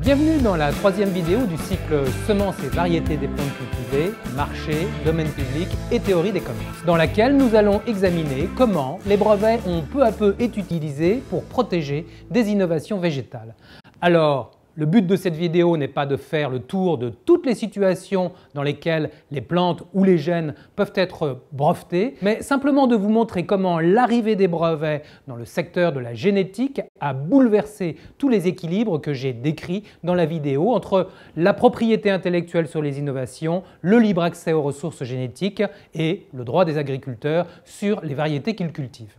Bienvenue dans la troisième vidéo du cycle Semences et variétés des plantes cultivées, marché, domaine public et théorie des commerces, dans laquelle nous allons examiner comment les brevets ont peu à peu été utilisés pour protéger des innovations végétales. Alors, le but de cette vidéo n'est pas de faire le tour de toutes les situations dans lesquelles les plantes ou les gènes peuvent être brevetés, mais simplement de vous montrer comment l'arrivée des brevets dans le secteur de la génétique a bouleversé tous les équilibres que j'ai décrits dans la vidéo entre la propriété intellectuelle sur les innovations, le libre accès aux ressources génétiques et le droit des agriculteurs sur les variétés qu'ils cultivent.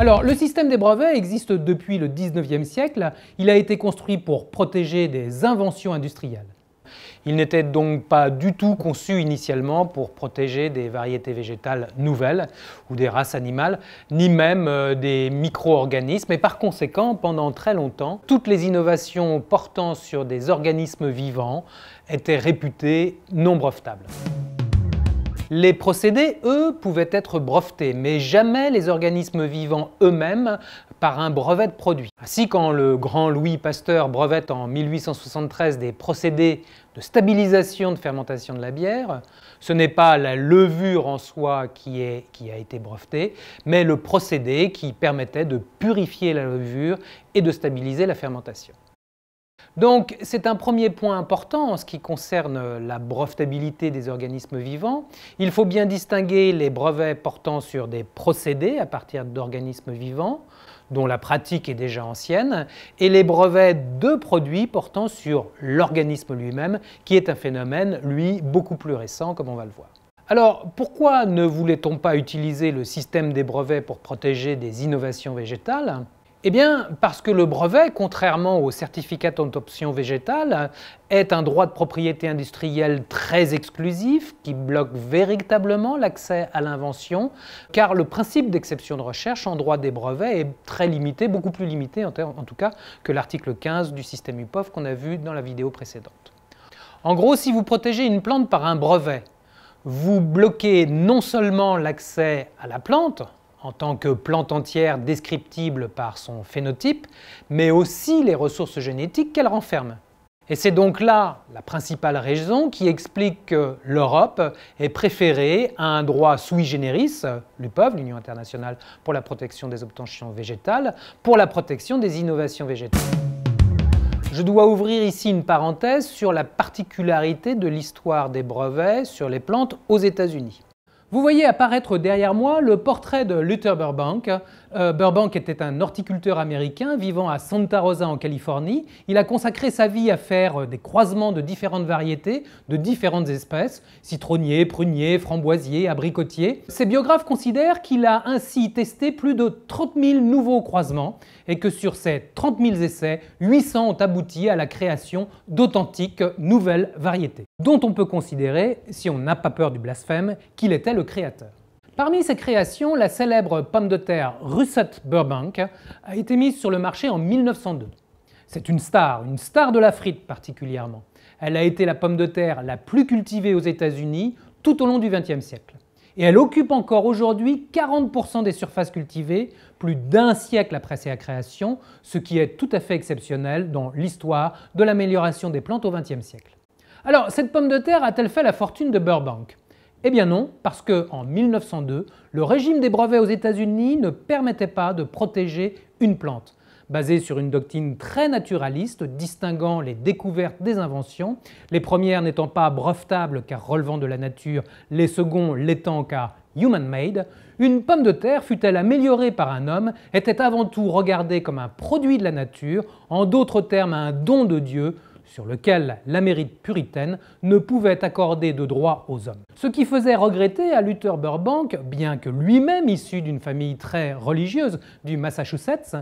Alors, le système des brevets existe depuis le 19e siècle. Il a été construit pour protéger des inventions industrielles. Il n'était donc pas du tout conçu initialement pour protéger des variétés végétales nouvelles ou des races animales, ni même euh, des micro-organismes. Et par conséquent, pendant très longtemps, toutes les innovations portant sur des organismes vivants étaient réputées non brevetables. Les procédés, eux, pouvaient être brevetés, mais jamais les organismes vivants eux-mêmes par un brevet de produit. Ainsi, quand le grand Louis Pasteur brevette en 1873 des procédés de stabilisation de fermentation de la bière, ce n'est pas la levure en soi qui, qui a été brevetée, mais le procédé qui permettait de purifier la levure et de stabiliser la fermentation. Donc c'est un premier point important en ce qui concerne la brevetabilité des organismes vivants. Il faut bien distinguer les brevets portant sur des procédés à partir d'organismes vivants, dont la pratique est déjà ancienne, et les brevets de produits portant sur l'organisme lui-même, qui est un phénomène, lui, beaucoup plus récent, comme on va le voir. Alors, pourquoi ne voulait-on pas utiliser le système des brevets pour protéger des innovations végétales eh bien, parce que le brevet, contrairement au certificat d'option végétale, est un droit de propriété industrielle très exclusif qui bloque véritablement l'accès à l'invention, car le principe d'exception de recherche en droit des brevets est très limité, beaucoup plus limité en, en tout cas que l'article 15 du système UPOF qu'on a vu dans la vidéo précédente. En gros, si vous protégez une plante par un brevet, vous bloquez non seulement l'accès à la plante, en tant que plante entière descriptible par son phénotype, mais aussi les ressources génétiques qu'elle renferme. Et c'est donc là la principale raison qui explique que l'Europe est préférée à un droit sui generis, l'UPOV, l'Union internationale pour la protection des obtentions végétales, pour la protection des innovations végétales. Je dois ouvrir ici une parenthèse sur la particularité de l'histoire des brevets sur les plantes aux États-Unis. Vous voyez apparaître derrière moi le portrait de Luther Burbank, euh, Burbank était un horticulteur américain vivant à Santa Rosa en Californie. Il a consacré sa vie à faire euh, des croisements de différentes variétés, de différentes espèces, citronniers, pruniers, framboisiers, abricotiers. Ses biographes considèrent qu'il a ainsi testé plus de 30 000 nouveaux croisements et que sur ces 30 000 essais, 800 ont abouti à la création d'authentiques nouvelles variétés, dont on peut considérer, si on n'a pas peur du blasphème, qu'il était le créateur. Parmi ses créations, la célèbre pomme de terre Russet Burbank a été mise sur le marché en 1902. C'est une star, une star de la frite particulièrement. Elle a été la pomme de terre la plus cultivée aux États-Unis tout au long du XXe siècle. Et elle occupe encore aujourd'hui 40% des surfaces cultivées, plus d'un siècle après sa création, ce qui est tout à fait exceptionnel dans l'histoire de l'amélioration des plantes au XXe siècle. Alors, cette pomme de terre a-t-elle fait la fortune de Burbank eh bien non, parce qu'en 1902, le régime des brevets aux États-Unis ne permettait pas de protéger une plante. Basé sur une doctrine très naturaliste, distinguant les découvertes des inventions, les premières n'étant pas brevetables car relevant de la nature, les seconds l'étant car human-made, une pomme de terre, fut elle améliorée par un homme, était avant tout regardée comme un produit de la nature, en d'autres termes un don de Dieu, sur lequel l'Amérique puritaine ne pouvait accorder de droit aux hommes. Ce qui faisait regretter à Luther Burbank, bien que lui-même issu d'une famille très religieuse du Massachusetts,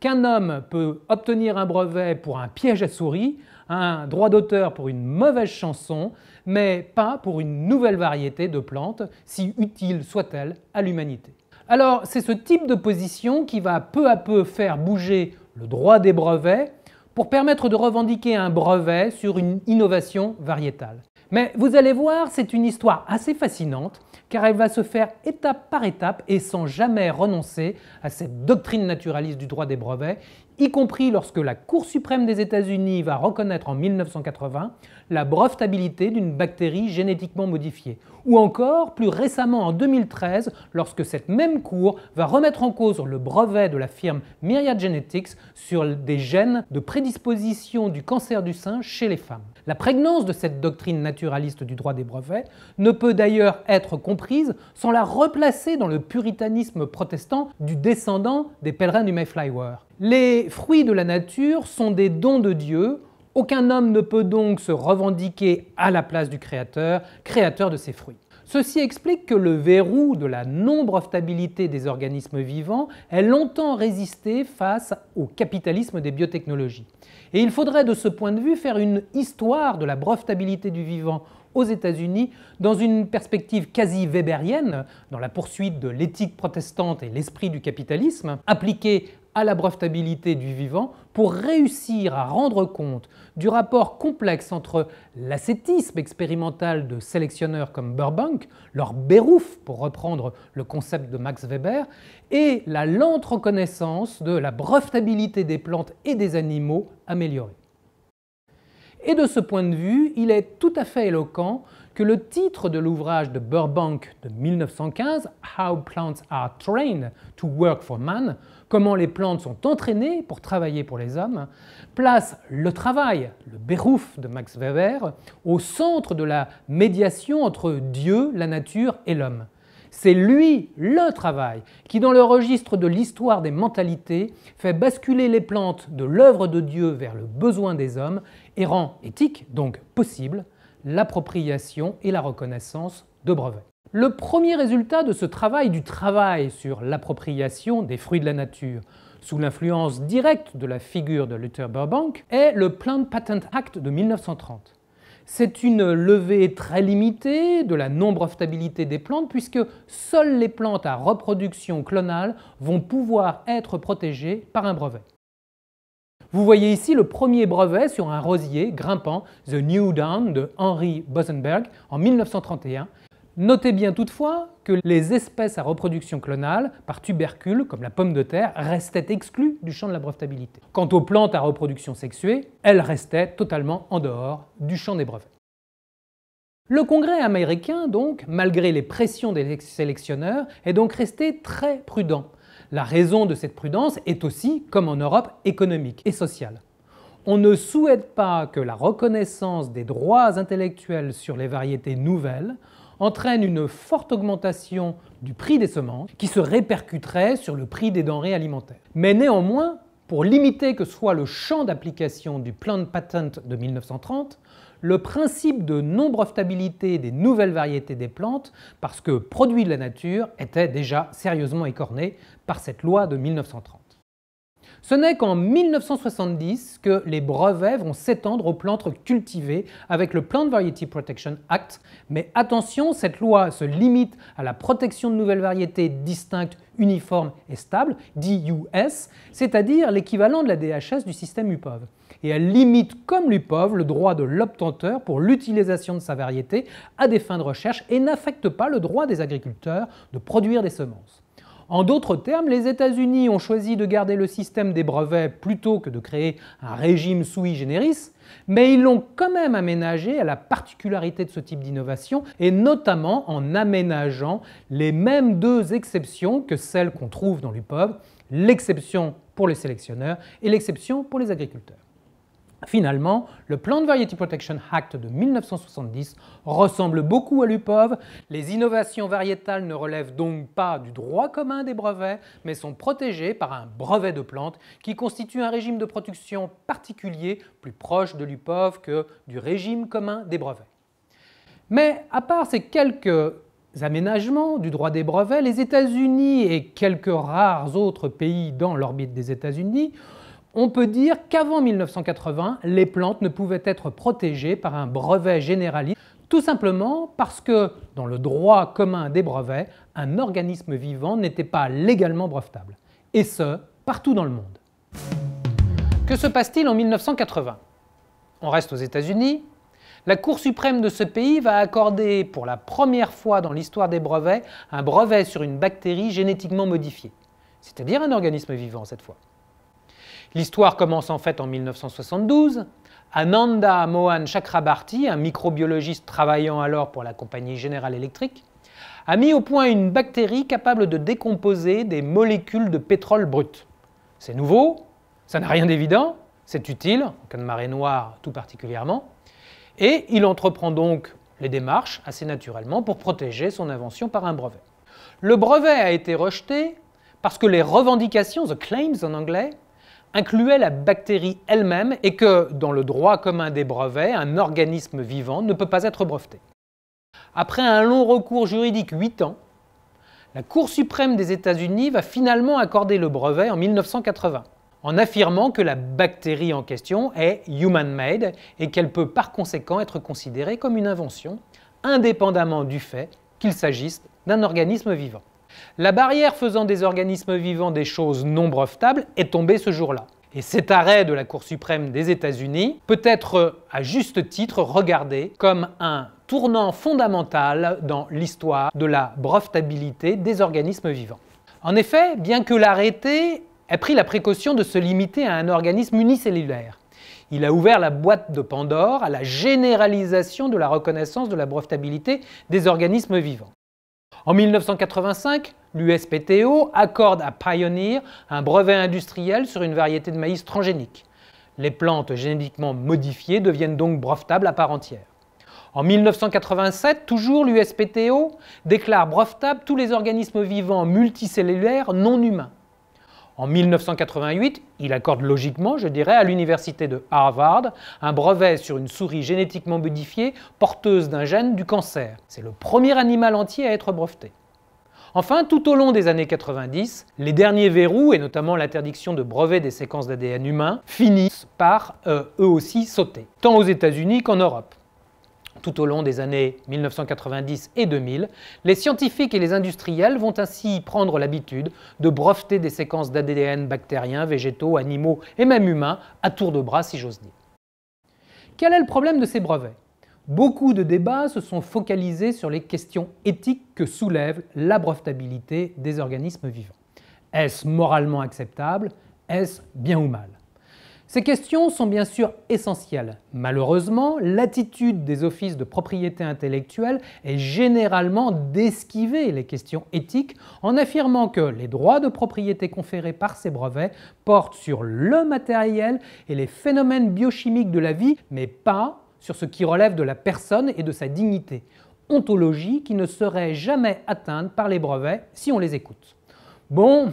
qu'un homme peut obtenir un brevet pour un piège à souris, un droit d'auteur pour une mauvaise chanson, mais pas pour une nouvelle variété de plantes, si utile soit-elle à l'humanité. Alors c'est ce type de position qui va peu à peu faire bouger le droit des brevets pour permettre de revendiquer un brevet sur une innovation variétale. Mais vous allez voir, c'est une histoire assez fascinante car elle va se faire étape par étape et sans jamais renoncer à cette doctrine naturaliste du droit des brevets y compris lorsque la Cour suprême des États-Unis va reconnaître en 1980 la brevetabilité d'une bactérie génétiquement modifiée, ou encore plus récemment en 2013 lorsque cette même Cour va remettre en cause le brevet de la firme Myriad Genetics sur des gènes de prédisposition du cancer du sein chez les femmes. La prégnance de cette doctrine naturaliste du droit des brevets ne peut d'ailleurs être comprise sans la replacer dans le puritanisme protestant du descendant des pèlerins du Mayflower. Les fruits de la nature sont des dons de Dieu. Aucun homme ne peut donc se revendiquer à la place du Créateur, créateur de ces fruits. Ceci explique que le verrou de la non-brevetabilité des organismes vivants ait longtemps résisté face au capitalisme des biotechnologies. Et il faudrait de ce point de vue faire une histoire de la brevetabilité du vivant aux États-Unis dans une perspective quasi weberienne, dans la poursuite de l'éthique protestante et l'esprit du capitalisme, appliquée à la brevetabilité du vivant pour réussir à rendre compte du rapport complexe entre l'ascétisme expérimental de sélectionneurs comme Burbank, leur berouf » pour reprendre le concept de Max Weber, et la lente reconnaissance de la brevetabilité des plantes et des animaux améliorée. Et de ce point de vue, il est tout à fait éloquent que le titre de l'ouvrage de Burbank de 1915, How Plants Are Trained to Work for Man, comment les plantes sont entraînées pour travailler pour les hommes, place le travail, le berouf de Max Weber, au centre de la médiation entre Dieu, la nature et l'homme. C'est lui, le travail, qui dans le registre de l'histoire des mentalités fait basculer les plantes de l'œuvre de Dieu vers le besoin des hommes et rend éthique, donc possible, l'appropriation et la reconnaissance de brevets. Le premier résultat de ce travail du travail sur l'appropriation des fruits de la nature, sous l'influence directe de la figure de Luther Burbank, est le Plant Patent Act de 1930. C'est une levée très limitée de la non-brevetabilité des plantes puisque seules les plantes à reproduction clonale vont pouvoir être protégées par un brevet. Vous voyez ici le premier brevet sur un rosier grimpant, The New Down de Henry Bosenberg en 1931 Notez bien toutefois que les espèces à reproduction clonale par tubercule, comme la pomme de terre, restaient exclues du champ de la brevetabilité. Quant aux plantes à reproduction sexuée, elles restaient totalement en dehors du champ des brevets. Le Congrès américain, donc, malgré les pressions des sélectionneurs, est donc resté très prudent. La raison de cette prudence est aussi, comme en Europe, économique et sociale. On ne souhaite pas que la reconnaissance des droits intellectuels sur les variétés nouvelles entraîne une forte augmentation du prix des semences qui se répercuterait sur le prix des denrées alimentaires. Mais néanmoins, pour limiter que soit le champ d'application du plan de patent de 1930, le principe de non-brevetabilité des nouvelles variétés des plantes, parce que produit de la nature, était déjà sérieusement écorné par cette loi de 1930. Ce n'est qu'en 1970 que les brevets vont s'étendre aux plantes cultivées avec le Plant Variety Protection Act. Mais attention, cette loi se limite à la protection de nouvelles variétés distinctes, uniformes et stables, DUS, c'est-à-dire l'équivalent de la DHS du système UPOV. Et elle limite, comme l'UPOV, le droit de l'obtenteur pour l'utilisation de sa variété à des fins de recherche et n'affecte pas le droit des agriculteurs de produire des semences. En d'autres termes, les États-Unis ont choisi de garder le système des brevets plutôt que de créer un régime sui generis, mais ils l'ont quand même aménagé à la particularité de ce type d'innovation, et notamment en aménageant les mêmes deux exceptions que celles qu'on trouve dans l'UPOV, l'exception pour les sélectionneurs et l'exception pour les agriculteurs. Finalement, le plan de Variety Protection Act de 1970 ressemble beaucoup à l'UPOV. Les innovations variétales ne relèvent donc pas du droit commun des brevets, mais sont protégées par un brevet de plantes qui constitue un régime de production particulier plus proche de l'UPOV que du régime commun des brevets. Mais à part ces quelques aménagements du droit des brevets, les États-Unis et quelques rares autres pays dans l'orbite des États-Unis on peut dire qu'avant 1980, les plantes ne pouvaient être protégées par un brevet généraliste, tout simplement parce que, dans le droit commun des brevets, un organisme vivant n'était pas légalement brevetable. Et ce, partout dans le monde. Que se passe-t-il en 1980 On reste aux États-Unis. La Cour suprême de ce pays va accorder pour la première fois dans l'histoire des brevets un brevet sur une bactérie génétiquement modifiée, c'est-à-dire un organisme vivant cette fois. L'histoire commence en fait en 1972. Ananda Mohan Chakrabarty, un microbiologiste travaillant alors pour la compagnie Générale Electric, a mis au point une bactérie capable de décomposer des molécules de pétrole brut. C'est nouveau, ça n'a rien d'évident, c'est utile, en cas de marée noire tout particulièrement, et il entreprend donc les démarches assez naturellement pour protéger son invention par un brevet. Le brevet a été rejeté parce que les revendications, the claims en anglais, incluait la bactérie elle-même et que, dans le droit commun des brevets, un organisme vivant ne peut pas être breveté. Après un long recours juridique 8 ans, la Cour suprême des États-Unis va finalement accorder le brevet en 1980, en affirmant que la bactérie en question est human-made et qu'elle peut par conséquent être considérée comme une invention, indépendamment du fait qu'il s'agisse d'un organisme vivant. La barrière faisant des organismes vivants des choses non brevetables est tombée ce jour-là. Et cet arrêt de la Cour suprême des États-Unis peut être, à juste titre, regardé comme un tournant fondamental dans l'histoire de la brevetabilité des organismes vivants. En effet, bien que l'arrêté ait pris la précaution de se limiter à un organisme unicellulaire, il a ouvert la boîte de Pandore à la généralisation de la reconnaissance de la brevetabilité des organismes vivants. En 1985, l'USPTO accorde à Pioneer un brevet industriel sur une variété de maïs transgénique. Les plantes génétiquement modifiées deviennent donc brevetables à part entière. En 1987, toujours l'USPTO déclare brevetables tous les organismes vivants multicellulaires non humains. En 1988, il accorde logiquement, je dirais, à l'université de Harvard un brevet sur une souris génétiquement modifiée porteuse d'un gène du cancer. C'est le premier animal entier à être breveté. Enfin, tout au long des années 90, les derniers verrous, et notamment l'interdiction de brevets des séquences d'ADN humains, finissent par, euh, eux aussi, sauter, tant aux États-Unis qu'en Europe tout au long des années 1990 et 2000, les scientifiques et les industriels vont ainsi prendre l'habitude de breveter des séquences d'ADN bactériens, végétaux, animaux et même humains à tour de bras si j'ose dire. Quel est le problème de ces brevets Beaucoup de débats se sont focalisés sur les questions éthiques que soulève la brevetabilité des organismes vivants. Est-ce moralement acceptable Est-ce bien ou mal ces questions sont bien sûr essentielles. Malheureusement, l'attitude des offices de propriété intellectuelle est généralement d'esquiver les questions éthiques en affirmant que les droits de propriété conférés par ces brevets portent sur le matériel et les phénomènes biochimiques de la vie, mais pas sur ce qui relève de la personne et de sa dignité, ontologie qui ne serait jamais atteinte par les brevets si on les écoute. Bon,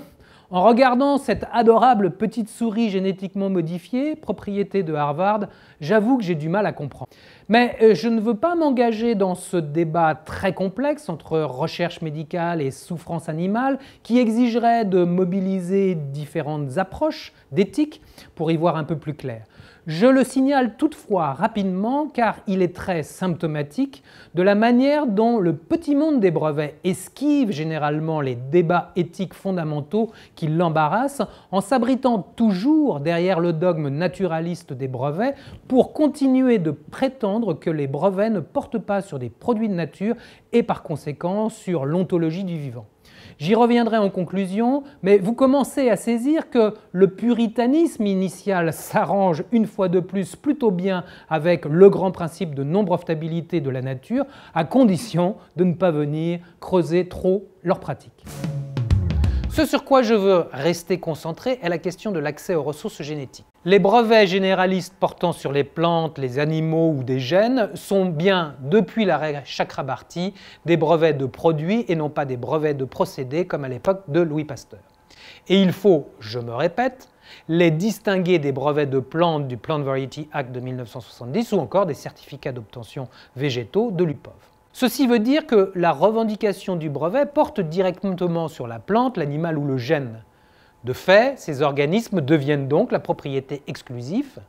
en regardant cette adorable petite souris génétiquement modifiée, propriété de Harvard, j'avoue que j'ai du mal à comprendre. Mais euh, je ne veux pas m'engager dans ce débat très complexe entre recherche médicale et souffrance animale qui exigerait de mobiliser différentes approches d'éthique pour y voir un peu plus clair. Je le signale toutefois rapidement car il est très symptomatique de la manière dont le petit monde des brevets esquive généralement les débats éthiques fondamentaux qui l'embarrassent en s'abritant toujours derrière le dogme naturaliste des brevets pour continuer de prétendre que les brevets ne portent pas sur des produits de nature et par conséquent sur l'ontologie du vivant. J'y reviendrai en conclusion, mais vous commencez à saisir que le puritanisme initial s'arrange une fois de plus plutôt bien avec le grand principe de non stabilité de la nature, à condition de ne pas venir creuser trop leurs pratiques. Ce sur quoi je veux rester concentré est la question de l'accès aux ressources génétiques. Les brevets généralistes portant sur les plantes, les animaux ou des gènes sont bien, depuis la règle Chakrabarti, des brevets de produits et non pas des brevets de procédés comme à l'époque de Louis Pasteur. Et il faut, je me répète, les distinguer des brevets de plantes du Plant Variety Act de 1970 ou encore des certificats d'obtention végétaux de l'UPOV. Ceci veut dire que la revendication du brevet porte directement sur la plante, l'animal ou le gène. De fait, ces organismes deviennent donc la propriété exclusive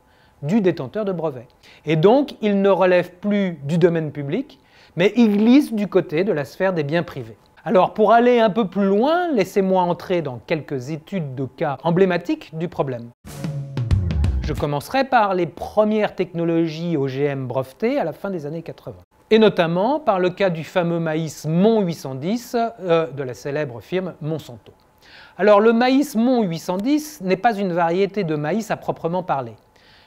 du détenteur de brevet. Et donc, ils ne relèvent plus du domaine public, mais ils glissent du côté de la sphère des biens privés. Alors, pour aller un peu plus loin, laissez-moi entrer dans quelques études de cas emblématiques du problème. Je commencerai par les premières technologies OGM brevetées à la fin des années 80 et notamment par le cas du fameux maïs Mont 810 euh, de la célèbre firme Monsanto. Alors le maïs Mont 810 n'est pas une variété de maïs à proprement parler.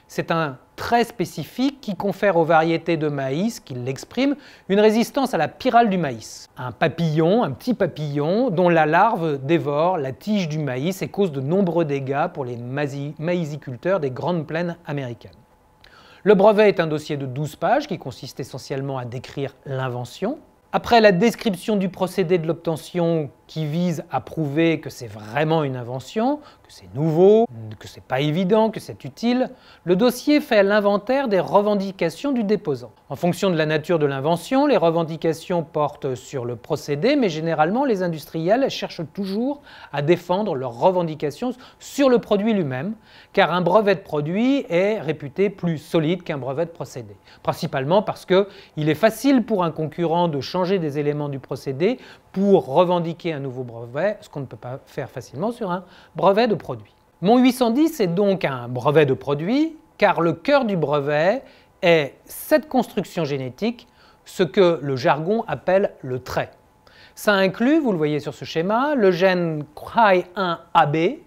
C'est un trait spécifique qui confère aux variétés de maïs qui l'expriment une résistance à la pyrale du maïs. Un papillon, un petit papillon, dont la larve dévore la tige du maïs et cause de nombreux dégâts pour les maïsiculteurs des grandes plaines américaines. Le brevet est un dossier de 12 pages qui consiste essentiellement à décrire l'invention. Après la description du procédé de l'obtention qui vise à prouver que c'est vraiment une invention, que c'est nouveau, que c'est pas évident, que c'est utile, le dossier fait l'inventaire des revendications du déposant. En fonction de la nature de l'invention, les revendications portent sur le procédé, mais généralement les industriels cherchent toujours à défendre leurs revendications sur le produit lui-même, car un brevet de produit est réputé plus solide qu'un brevet de procédé, principalement parce que il est facile pour un concurrent de changer des éléments du procédé pour revendiquer un nouveau brevet, ce qu'on ne peut pas faire facilement sur un brevet de produit. Mon 810 est donc un brevet de produit, car le cœur du brevet est cette construction génétique, ce que le jargon appelle le trait. Ça inclut, vous le voyez sur ce schéma, le gène CRY1AB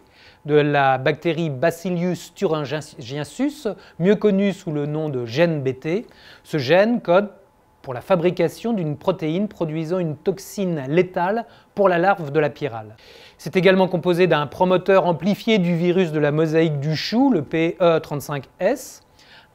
de la bactérie Bacillus thuringiensis, mieux connu sous le nom de gène BT. Ce gène code pour la fabrication d'une protéine produisant une toxine létale pour la larve de la pyrale. C'est également composé d'un promoteur amplifié du virus de la mosaïque du chou, le PE35S,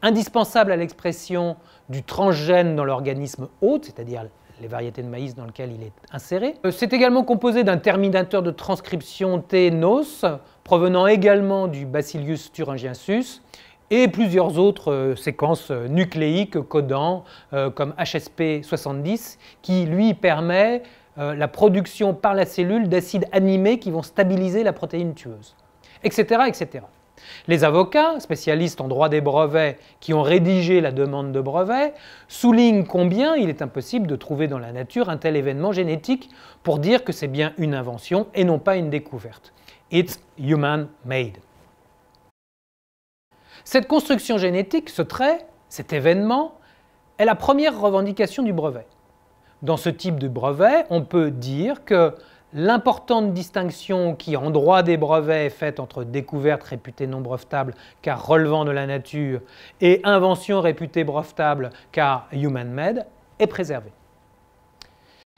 indispensable à l'expression du transgène dans l'organisme hôte, c'est-à-dire les variétés de maïs dans lesquelles il est inséré. Euh, c'est également composé d'un terminateur de transcription T-NOS, provenant également du Bacillus thuringiensus, et plusieurs autres euh, séquences euh, nucléiques codant euh, comme HSP70 qui lui permet la production par la cellule d'acides animés qui vont stabiliser la protéine tueuse, etc. etc. Les avocats, spécialistes en droit des brevets, qui ont rédigé la demande de brevet, soulignent combien il est impossible de trouver dans la nature un tel événement génétique pour dire que c'est bien une invention et non pas une découverte. It's human made. Cette construction génétique, ce trait, cet événement, est la première revendication du brevet. Dans ce type de brevet, on peut dire que l'importante distinction qui en droit des brevets est faite entre découverte réputée non brevetable car relevant de la nature et invention réputée brevetable car human-made est préservée.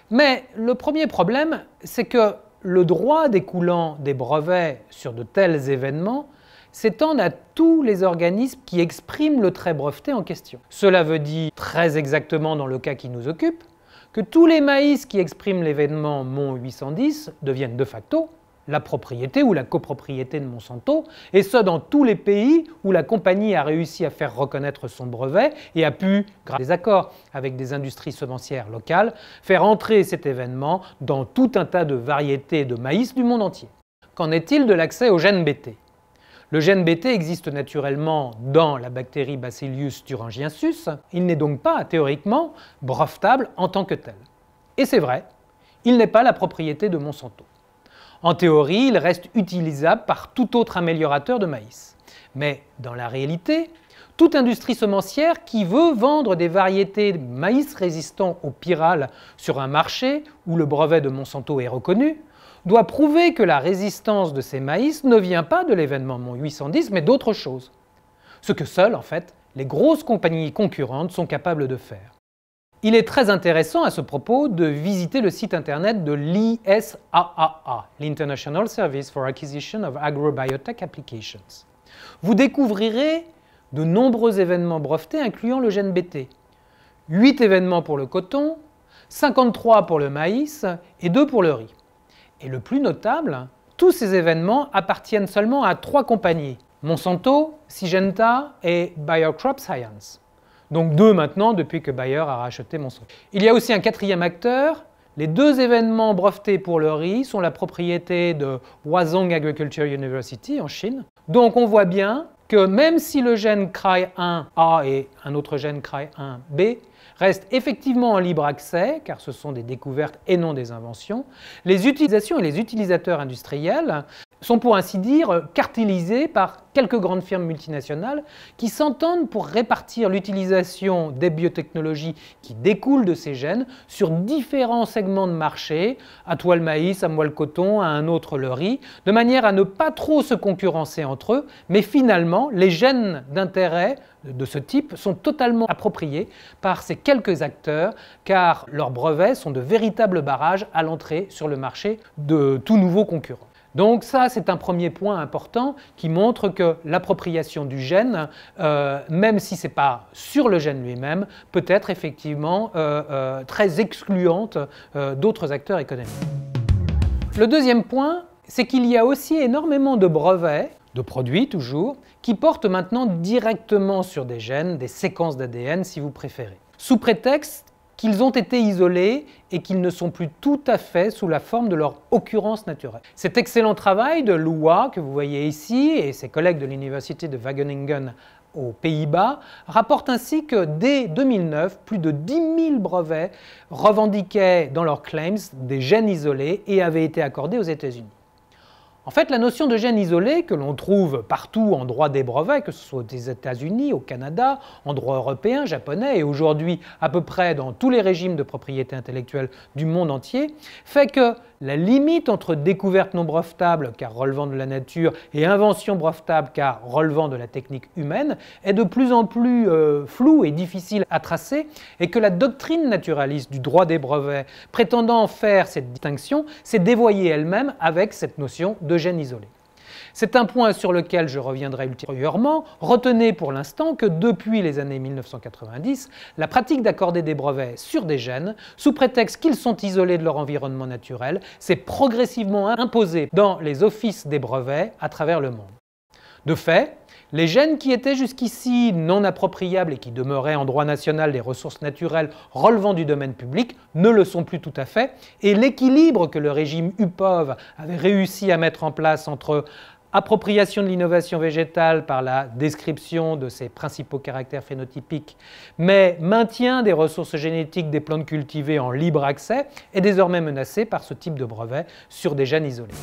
Mais le premier problème, c'est que le droit découlant des brevets sur de tels événements s'étendent à tous les organismes qui expriment le trait breveté en question. Cela veut dire, très exactement dans le cas qui nous occupe, que tous les maïs qui expriment l'événement Mont 810 deviennent de facto la propriété ou la copropriété de Monsanto, et ce dans tous les pays où la compagnie a réussi à faire reconnaître son brevet et a pu, grâce à des accords avec des industries semencières locales, faire entrer cet événement dans tout un tas de variétés de maïs du monde entier. Qu'en est-il de l'accès aux gènes BT le gène BT existe naturellement dans la bactérie Bacillus thuringiensis, il n'est donc pas théoriquement brevetable en tant que tel. Et c'est vrai, il n'est pas la propriété de Monsanto. En théorie, il reste utilisable par tout autre améliorateur de maïs. Mais dans la réalité, toute industrie semencière qui veut vendre des variétés de maïs résistants au pyrales sur un marché où le brevet de Monsanto est reconnu doit prouver que la résistance de ces maïs ne vient pas de l'événement 810, mais d'autre chose. Ce que seules, en fait, les grosses compagnies concurrentes sont capables de faire. Il est très intéressant à ce propos de visiter le site internet de l'ISAAA, l'International Service for Acquisition of Agrobiotech Applications. Vous découvrirez de nombreux événements brevetés incluant le gène BT. 8 événements pour le coton, 53 pour le maïs et 2 pour le riz. Et le plus notable, tous ces événements appartiennent seulement à trois compagnies, Monsanto, Syngenta et Bayer Crop Science. Donc deux maintenant depuis que Bayer a racheté Monsanto. Il y a aussi un quatrième acteur. Les deux événements brevetés pour le riz sont la propriété de Huazhong Agriculture University en Chine. Donc on voit bien que même si le gène CRY1A et un autre gène CRY1B restent effectivement en libre accès, car ce sont des découvertes et non des inventions, les utilisations et les utilisateurs industriels sont pour ainsi dire cartélisés par quelques grandes firmes multinationales qui s'entendent pour répartir l'utilisation des biotechnologies qui découlent de ces gènes sur différents segments de marché, à toile maïs, à moelle coton, à un autre le riz, de manière à ne pas trop se concurrencer entre eux, mais finalement les gènes d'intérêt de ce type sont totalement appropriés par ces quelques acteurs car leurs brevets sont de véritables barrages à l'entrée sur le marché de tout nouveau concurrent. Donc ça, c'est un premier point important qui montre que l'appropriation du gène, euh, même si ce n'est pas sur le gène lui-même, peut être effectivement euh, euh, très excluante d'autres acteurs économiques. Le deuxième point, c'est qu'il y a aussi énormément de brevets, de produits toujours, qui portent maintenant directement sur des gènes, des séquences d'ADN si vous préférez, sous prétexte qu'ils ont été isolés et qu'ils ne sont plus tout à fait sous la forme de leur occurrence naturelle. Cet excellent travail de Louis que vous voyez ici, et ses collègues de l'université de Wageningen aux Pays-Bas, rapporte ainsi que dès 2009, plus de 10 000 brevets revendiquaient dans leurs claims des gènes isolés et avaient été accordés aux États-Unis. En fait, la notion de gène isolé, que l'on trouve partout en droit des brevets, que ce soit aux États-Unis, au Canada, en droit européen, japonais, et aujourd'hui à peu près dans tous les régimes de propriété intellectuelle du monde entier, fait que la limite entre découverte non brevetable, car relevant de la nature, et invention brevetable, car relevant de la technique humaine, est de plus en plus euh, floue et difficile à tracer, et que la doctrine naturaliste du droit des brevets, prétendant faire cette distinction, s'est dévoyée elle-même avec cette notion de gènes isolés. C'est un point sur lequel je reviendrai ultérieurement. Retenez pour l'instant que depuis les années 1990, la pratique d'accorder des brevets sur des gènes, sous prétexte qu'ils sont isolés de leur environnement naturel, s'est progressivement imposée dans les offices des brevets à travers le monde. De fait, les gènes qui étaient jusqu'ici non appropriables et qui demeuraient en droit national des ressources naturelles relevant du domaine public ne le sont plus tout à fait, et l'équilibre que le régime UPOV avait réussi à mettre en place entre appropriation de l'innovation végétale par la description de ses principaux caractères phénotypiques, mais maintien des ressources génétiques des plantes cultivées en libre accès est désormais menacé par ce type de brevet sur des gènes isolés.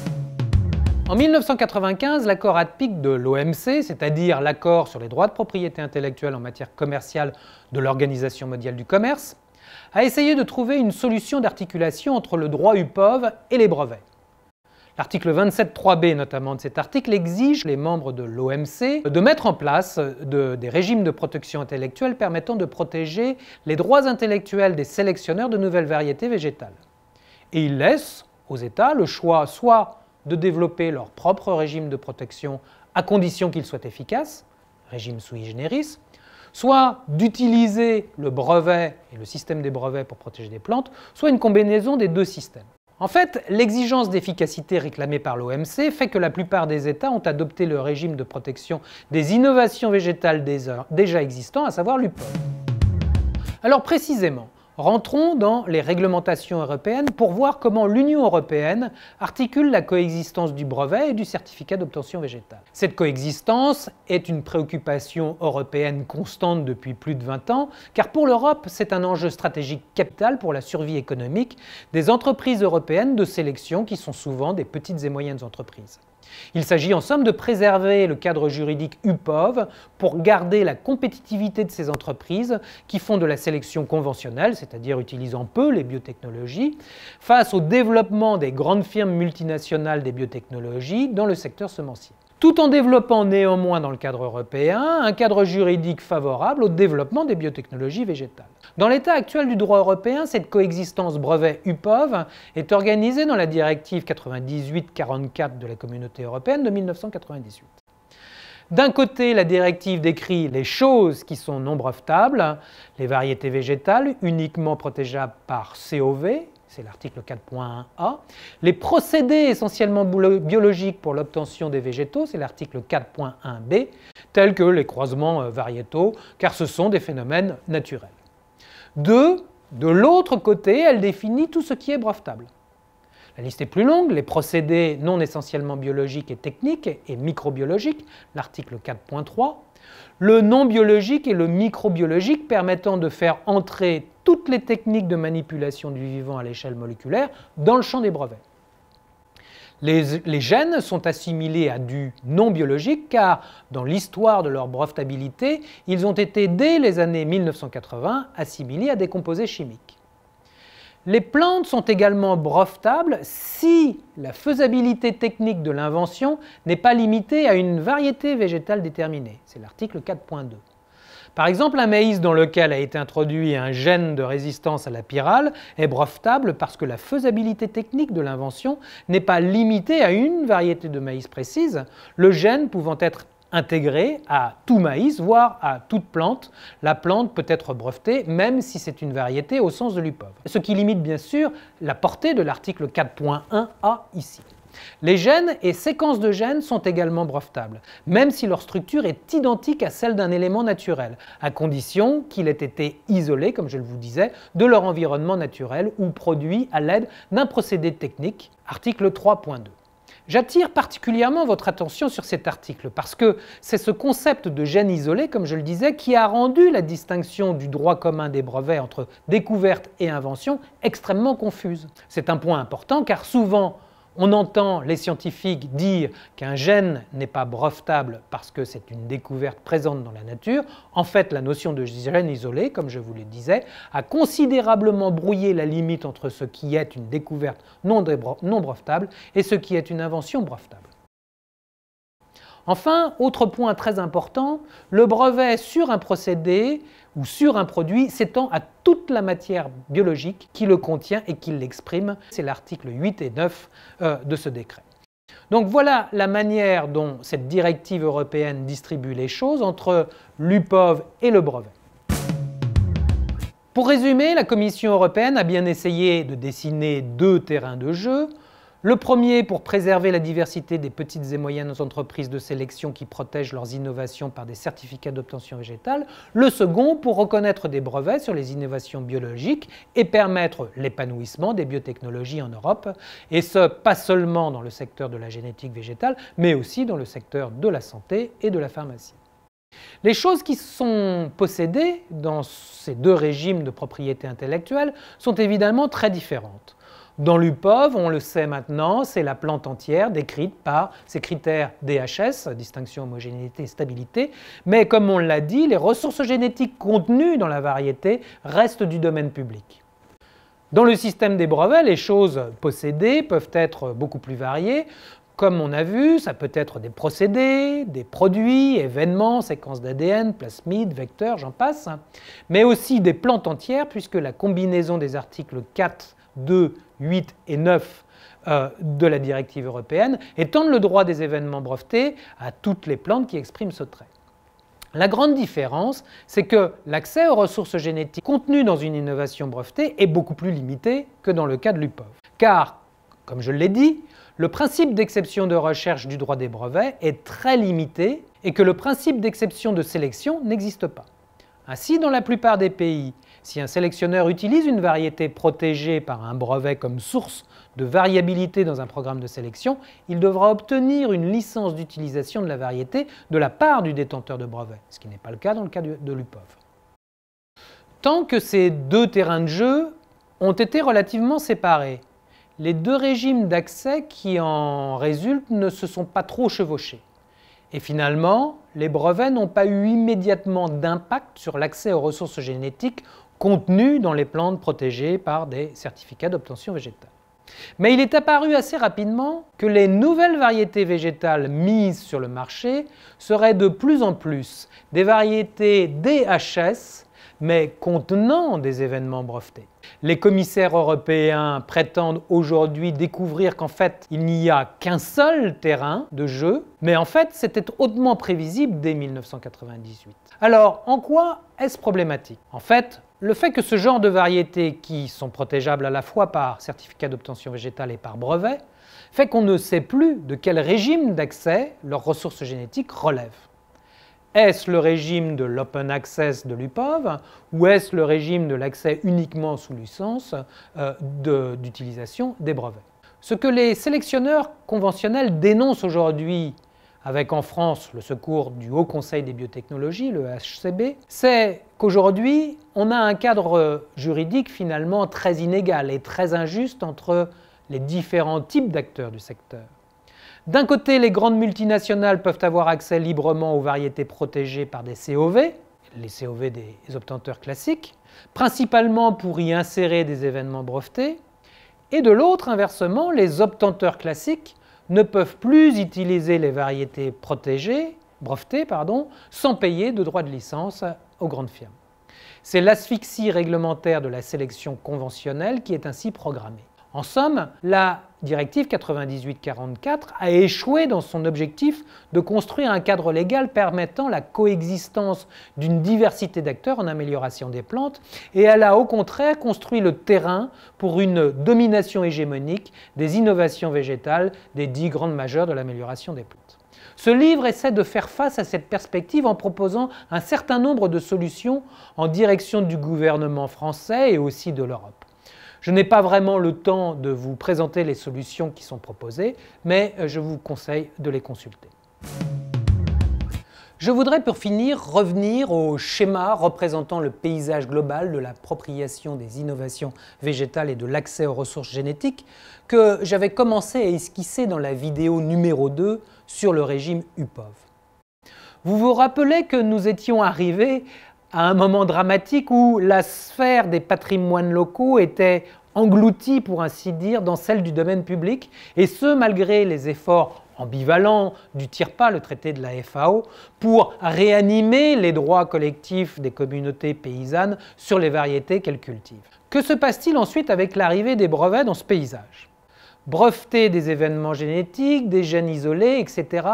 En 1995, l'accord ADPIC de l'OMC, c'est-à-dire l'accord sur les droits de propriété intellectuelle en matière commerciale de l'Organisation mondiale du commerce, a essayé de trouver une solution d'articulation entre le droit UPOV et les brevets. L'article 27.3b, notamment de cet article, exige les membres de l'OMC de mettre en place des régimes de protection intellectuelle permettant de protéger les droits intellectuels des sélectionneurs de nouvelles variétés végétales. Et il laisse aux États le choix soit de développer leur propre régime de protection à condition qu'il soit efficace, régime sui generis, soit d'utiliser le brevet et le système des brevets pour protéger des plantes, soit une combinaison des deux systèmes. En fait, l'exigence d'efficacité réclamée par l'OMC fait que la plupart des États ont adopté le régime de protection des innovations végétales déjà existants, à savoir l'UPOL. Alors précisément, Rentrons dans les réglementations européennes pour voir comment l'Union européenne articule la coexistence du brevet et du certificat d'obtention végétale. Cette coexistence est une préoccupation européenne constante depuis plus de 20 ans, car pour l'Europe, c'est un enjeu stratégique capital pour la survie économique des entreprises européennes de sélection qui sont souvent des petites et moyennes entreprises. Il s'agit en somme de préserver le cadre juridique UPOV pour garder la compétitivité de ces entreprises qui font de la sélection conventionnelle, c'est-à-dire utilisant peu les biotechnologies, face au développement des grandes firmes multinationales des biotechnologies dans le secteur semencier tout en développant néanmoins dans le cadre européen un cadre juridique favorable au développement des biotechnologies végétales. Dans l'état actuel du droit européen, cette coexistence brevet-UPOV est organisée dans la directive 98-44 de la Communauté européenne de 1998. D'un côté, la directive décrit les choses qui sont non brevetables, les variétés végétales uniquement protégeables par COV, c'est l'article 4.1a. Les procédés essentiellement biologiques pour l'obtention des végétaux, c'est l'article 4.1b, tels que les croisements euh, variétaux, car ce sont des phénomènes naturels. 2. De l'autre côté, elle définit tout ce qui est brevetable. La liste est plus longue, les procédés non essentiellement biologiques et techniques et microbiologiques, l'article 4.3. Le non biologique et le microbiologique permettant de faire entrer toutes les techniques de manipulation du vivant à l'échelle moléculaire dans le champ des brevets. Les, gènes sont assimilés à du non biologique car dans l'histoire de leur brevetabilité, ils ont été dès les années 1980 assimilés à des composés chimiques. Les plantes sont également brevetables si la faisabilité technique de l'invention n'est pas limitée à une variété végétale déterminée. C'est l'article 4.2. Par exemple, un maïs dans lequel a été introduit un gène de résistance à la pyrale est brevetable parce que la faisabilité technique de l'invention n'est pas limitée à une variété de maïs précise, le gène pouvant être intégrée à tout maïs, voire à toute plante. La plante peut être brevetée, même si c'est une variété au sens de l'UPOV. Ce qui limite bien sûr la portée de l'article 4.1a ici. Les gènes et séquences de gènes sont également brevetables, même si leur structure est identique à celle d'un élément naturel, à condition qu'il ait été isolé, comme je le vous disais, de leur environnement naturel ou produit à l'aide d'un procédé technique, article 3.2. J'attire particulièrement votre attention sur cet article parce que c'est ce concept de gène isolé, comme je le disais, qui a rendu la distinction du droit commun des brevets entre découverte et invention extrêmement confuse. C'est un point important car souvent on entend les scientifiques dire qu'un gène n'est pas brevetable parce que c'est une découverte présente dans la nature. En fait, la notion de gène isolé, comme je vous le disais, a considérablement brouillé la limite entre ce qui est une découverte non, brevetable et ce qui est une invention brevetable. Enfin, autre point très important, le brevet sur un procédé ou sur un produit s'étend à toute la matière biologique qui le contient et qui l'exprime. C'est l'article 8 et 9 euh, de ce décret. Donc voilà la manière dont cette directive européenne distribue les choses entre l'UPOV et le brevet. Pour résumer, la Commission européenne a bien essayé de dessiner deux terrains de jeu, le premier pour préserver la diversité des petites et moyennes entreprises de sélection qui protègent leurs innovations par des certificats d'obtention végétale. Le second pour reconnaître des brevets sur les innovations biologiques et permettre l'épanouissement des biotechnologies en Europe. Et ce, pas seulement dans le secteur de la génétique végétale, mais aussi dans le secteur de la santé et de la pharmacie. Les choses qui sont possédées dans ces deux régimes de propriété intellectuelle sont évidemment très différentes. Dans l'UPOV, on le sait maintenant, c'est la plante entière décrite par ces critères DHS, distinction, homogénéité, stabilité. Mais comme on l'a dit, les ressources génétiques contenues dans la variété restent du domaine public. Dans le système des brevets, les choses possédées peuvent être beaucoup plus variées. Comme on a vu, ça peut être des procédés, des produits, événements, séquences d'ADN, plasmides, vecteurs, j'en passe, mais aussi des plantes entières, puisque la combinaison des articles 4, 2 8 et 9 euh, de la directive européenne, étendent le droit des événements brevetés à toutes les plantes qui expriment ce trait. La grande différence, c'est que l'accès aux ressources génétiques contenues dans une innovation brevetée est beaucoup plus limité que dans le cas de l'UPOV. Car, comme je l'ai dit, le principe d'exception de recherche du droit des brevets est très limité et que le principe d'exception de sélection n'existe pas. Ainsi, dans la plupart des pays, si un sélectionneur utilise une variété protégée par un brevet comme source de variabilité dans un programme de sélection, il devra obtenir une licence d'utilisation de la variété de la part du détenteur de brevet, ce qui n'est pas le cas dans le cas de l'UPOV. Tant que ces deux terrains de jeu ont été relativement séparés, les deux régimes d'accès qui en résultent ne se sont pas trop chevauchés. Et finalement, les brevets n'ont pas eu immédiatement d'impact sur l'accès aux ressources génétiques contenus dans les plantes protégées par des certificats d'obtention végétale. Mais il est apparu assez rapidement que les nouvelles variétés végétales mises sur le marché seraient de plus en plus des variétés DHS, mais contenant des événements brevetés. Les commissaires européens prétendent aujourd'hui découvrir qu'en fait, il n'y a qu'un seul terrain de jeu, mais en fait, c'était hautement prévisible dès 1998. Alors, en quoi est-ce problématique En fait, le fait que ce genre de variétés, qui sont protégeables à la fois par certificat d'obtention végétale et par brevet, fait qu'on ne sait plus de quel régime d'accès leurs ressources génétiques relèvent. Est-ce le régime de l'open access de l'UPOV ou est-ce le régime de l'accès uniquement sous licence euh, d'utilisation des brevets Ce que les sélectionneurs conventionnels dénoncent aujourd'hui avec en France le secours du Haut Conseil des biotechnologies, le HCB, c'est qu'aujourd'hui, on a un cadre juridique finalement très inégal et très injuste entre les différents types d'acteurs du secteur. D'un côté, les grandes multinationales peuvent avoir accès librement aux variétés protégées par des COV, les COV des obtenteurs classiques, principalement pour y insérer des événements brevetés, et de l'autre, inversement, les obtenteurs classiques ne peuvent plus utiliser les variétés protégées, brevetées, pardon, sans payer de droits de licence aux grandes firmes. C'est l'asphyxie réglementaire de la sélection conventionnelle qui est ainsi programmée. En somme, la directive 9844 a échoué dans son objectif de construire un cadre légal permettant la coexistence d'une diversité d'acteurs en amélioration des plantes et elle a au contraire construit le terrain pour une domination hégémonique des innovations végétales des dix grandes majeures de l'amélioration des plantes. Ce livre essaie de faire face à cette perspective en proposant un certain nombre de solutions en direction du gouvernement français et aussi de l'Europe. Je n'ai pas vraiment le temps de vous présenter les solutions qui sont proposées, mais euh, je vous conseille de les consulter. Je voudrais pour finir revenir au schéma représentant le paysage global de l'appropriation des innovations végétales et de l'accès aux ressources génétiques que j'avais commencé à esquisser dans la vidéo numéro 2 sur le régime UPOV. Vous vous rappelez que nous étions arrivés à un moment dramatique où la sphère des patrimoines locaux était engloutie, pour ainsi dire, dans celle du domaine public, et ce, malgré les efforts ambivalents du TIRPA, le traité de la FAO, pour réanimer les droits collectifs des communautés paysannes sur les variétés qu'elles cultivent. Que se passe-t-il ensuite avec l'arrivée des brevets dans ce paysage Breveter des événements génétiques, des gènes isolés, etc.,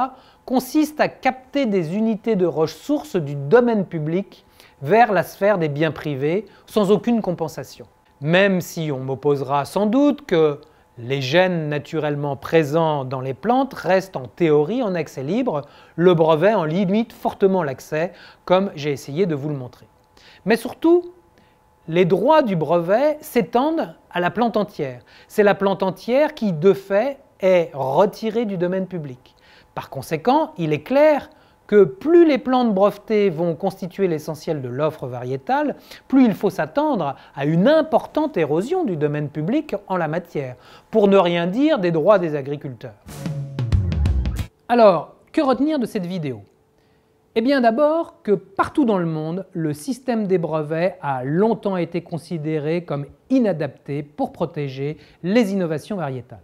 consiste à capter des unités de ressources du domaine public vers la sphère des biens privés sans aucune compensation. Même si on m'opposera sans doute que les gènes naturellement présents dans les plantes restent en théorie en accès libre, le brevet en limite fortement l'accès, comme j'ai essayé de vous le montrer. Mais surtout, les droits du brevet s'étendent à la plante entière. C'est la plante entière qui, de fait, est retirée du domaine public. Par conséquent, il est clair que plus les plantes brevetées vont constituer l'essentiel de l'offre variétale, plus il faut s'attendre à une importante érosion du domaine public en la matière, pour ne rien dire des droits des agriculteurs. Alors, que retenir de cette vidéo eh bien d'abord que partout dans le monde, le système des brevets a longtemps été considéré comme inadapté pour protéger les innovations variétales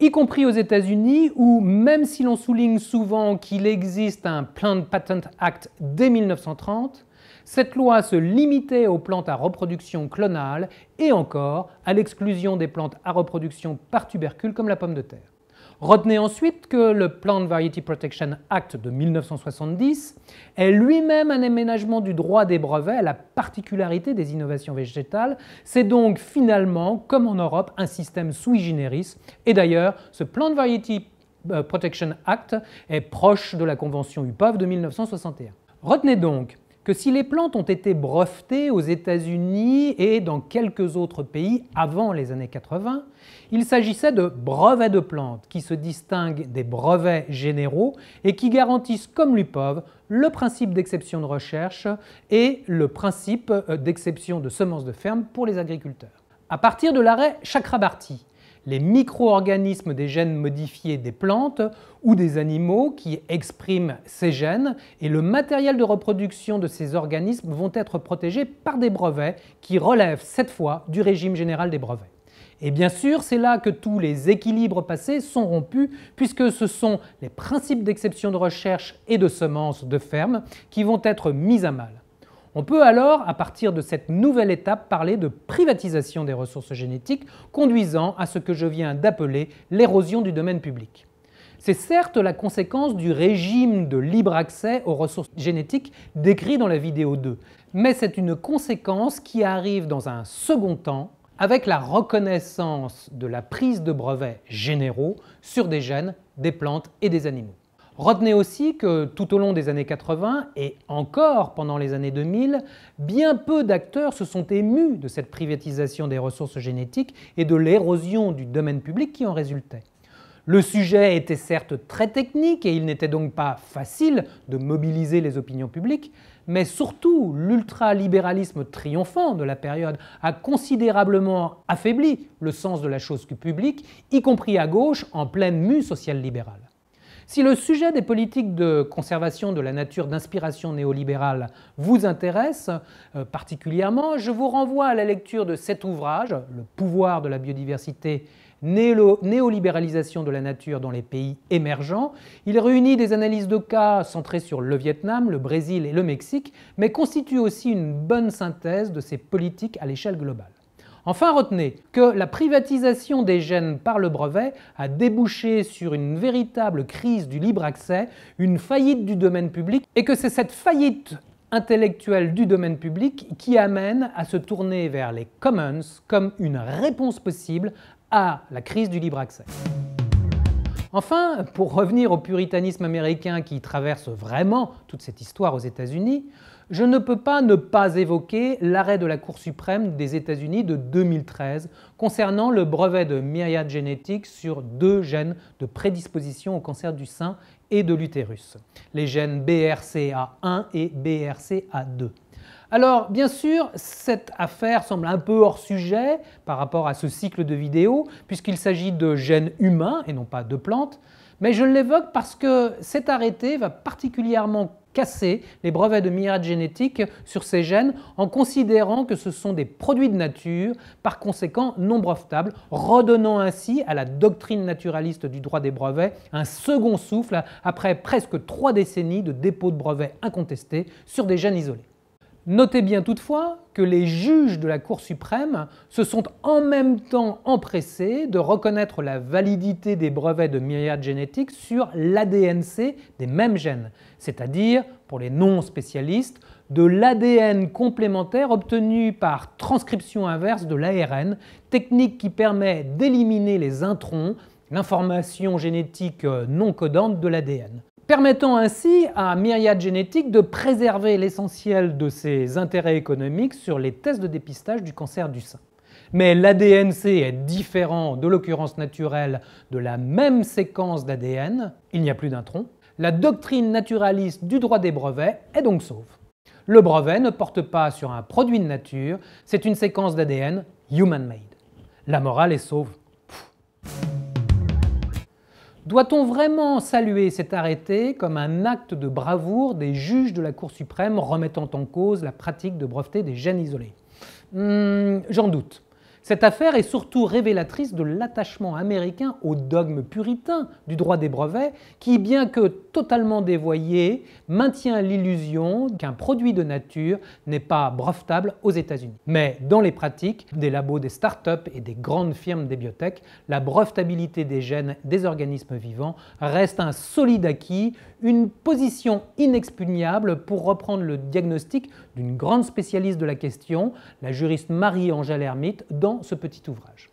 y compris aux États-Unis, où même si l'on souligne souvent qu'il existe un Plant Patent Act dès 1930, cette loi se limitait aux plantes à reproduction clonale et encore à l'exclusion des plantes à reproduction par tubercule comme la pomme de terre. Retenez ensuite que le Plant Variety Protection Act de 1970 est lui-même un aménagement du droit des brevets à la particularité des innovations végétales. C'est donc finalement, comme en Europe, un système sui generis. Et d'ailleurs, ce Plant Variety euh, Protection Act est proche de la Convention UPOV de 1961. Retenez donc que si les plantes ont été brevetées aux États-Unis et dans quelques autres pays avant les années 80, il s'agissait de brevets de plantes qui se distinguent des brevets généraux et qui garantissent comme l'UPOV le principe d'exception de recherche et le principe euh, d'exception de semences de ferme pour les agriculteurs. À partir de l'arrêt Chakrabarti les micro-organismes des gènes modifiés des plantes ou des animaux qui expriment ces gènes et le matériel de reproduction de ces organismes vont être protégés par des brevets qui relèvent cette fois du régime général des brevets. Et bien sûr, c'est là que tous les équilibres passés sont rompus, puisque ce sont les principes d'exception de recherche et de semences de ferme qui vont être mis à mal. On peut alors, à partir de cette nouvelle étape, parler de privatisation des ressources génétiques, conduisant à ce que je viens d'appeler l'érosion du domaine public. C'est certes la conséquence du régime de libre accès aux ressources génétiques décrit dans la vidéo 2, mais c'est une conséquence qui arrive dans un second temps avec la reconnaissance de la prise de brevets généraux sur des gènes, des plantes et des animaux. Retenez aussi que tout au long des années 80 et encore pendant les années 2000, bien peu d'acteurs se sont émus de cette privatisation des ressources génétiques et de l'érosion du domaine public qui en résultait. Le sujet était certes très technique et il n'était donc pas facile de mobiliser les opinions publiques, mais surtout l'ultralibéralisme triomphant de la période a considérablement affaibli le sens de la chose publique, y compris à gauche en pleine mue sociale libérale. Si le sujet des politiques de conservation de la nature d'inspiration néolibérale vous intéresse euh, particulièrement, je vous renvoie à la lecture de cet ouvrage, Le pouvoir de la biodiversité néolibéralisation de la nature dans les pays émergents. Il réunit des analyses de cas centrées sur le Vietnam, le Brésil et le Mexique, mais constitue aussi une bonne synthèse de ces politiques à l'échelle globale. Enfin, retenez que la privatisation des gènes par le brevet a débouché sur une véritable crise du libre accès, une faillite du domaine public, et que c'est cette faillite intellectuelle du domaine public qui amène à se tourner vers les commons comme une réponse possible à la crise du libre accès. Enfin, pour revenir au puritanisme américain qui traverse vraiment toute cette histoire aux États-Unis, je ne peux pas ne pas évoquer l'arrêt de la Cour suprême des États-Unis de 2013 concernant le brevet de Myriad Genetics sur deux gènes de prédisposition au cancer du sein et de l'utérus, les gènes BRCA1 et BRCA2. Alors, bien sûr, cette affaire semble un peu hors sujet par rapport à ce cycle de vidéos, puisqu'il s'agit de gènes humains et non pas de plantes, mais je l'évoque parce que cet arrêté va particulièrement casser les brevets de mirage génétique sur ces gènes en considérant que ce sont des produits de nature, par conséquent non brevetables, redonnant ainsi à la doctrine naturaliste du droit des brevets un second souffle après presque trois décennies de dépôt de brevets incontestés sur des gènes isolés. Notez bien toutefois que les juges de la Cour suprême se sont en même temps empressés de reconnaître la validité des brevets de myriades génétiques sur l'ADNC des mêmes gènes, c'est-à-dire, pour les non-spécialistes, de l'ADN complémentaire obtenu par transcription inverse de l'ARN, technique qui permet d'éliminer les introns, l'information génétique non codante de l'ADN permettant ainsi à Myriad Génétique de préserver l'essentiel de ses intérêts économiques sur les tests de dépistage du cancer du sein. Mais l'ADNC est différent de l'occurrence naturelle de la même séquence d'ADN, il n'y a plus d'un tronc, la doctrine naturaliste du droit des brevets est donc sauve. Le brevet ne porte pas sur un produit de nature, c'est une séquence d'ADN human-made. La morale est sauve. Doit-on vraiment saluer cet arrêté comme un acte de bravoure des juges de la Cour suprême remettant en cause la pratique de breveter des gènes isolés hmm, J'en doute. Cette affaire est surtout révélatrice de l'attachement américain au dogme puritain du droit des brevets, qui, bien que totalement dévoyé, maintient l'illusion qu'un produit de nature n'est pas brevetable aux États-Unis. Mais dans les pratiques des labos des start-up et des grandes firmes des biotech, la brevetabilité des gènes des organismes vivants reste un solide acquis, une position inexpugnable pour reprendre le diagnostic d'une grande spécialiste de la question, la juriste Marie-Angèle Hermite, dans ce petit ouvrage.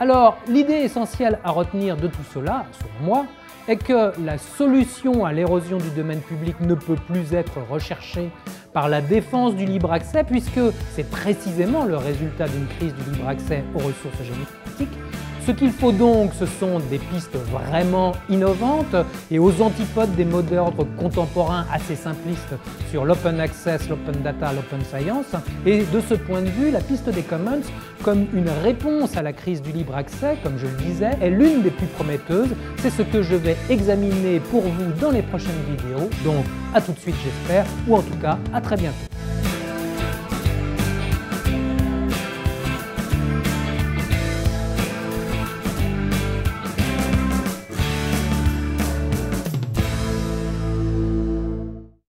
Alors, l'idée essentielle à retenir de tout cela, selon moi, est que la solution à l'érosion du domaine public ne peut plus être recherchée par la défense du libre accès, puisque c'est précisément le résultat d'une crise du libre accès aux ressources génétiques ce qu'il faut donc, ce sont des pistes vraiment innovantes et aux antipodes des mots d'ordre contemporains assez simplistes sur l'open access, l'open data, l'open science. Et de ce point de vue, la piste des commons, comme une réponse à la crise du libre accès, comme je le disais, est l'une des plus prometteuses. C'est ce que je vais examiner pour vous dans les prochaines vidéos. Donc à tout de suite j'espère, ou en tout cas à très bientôt.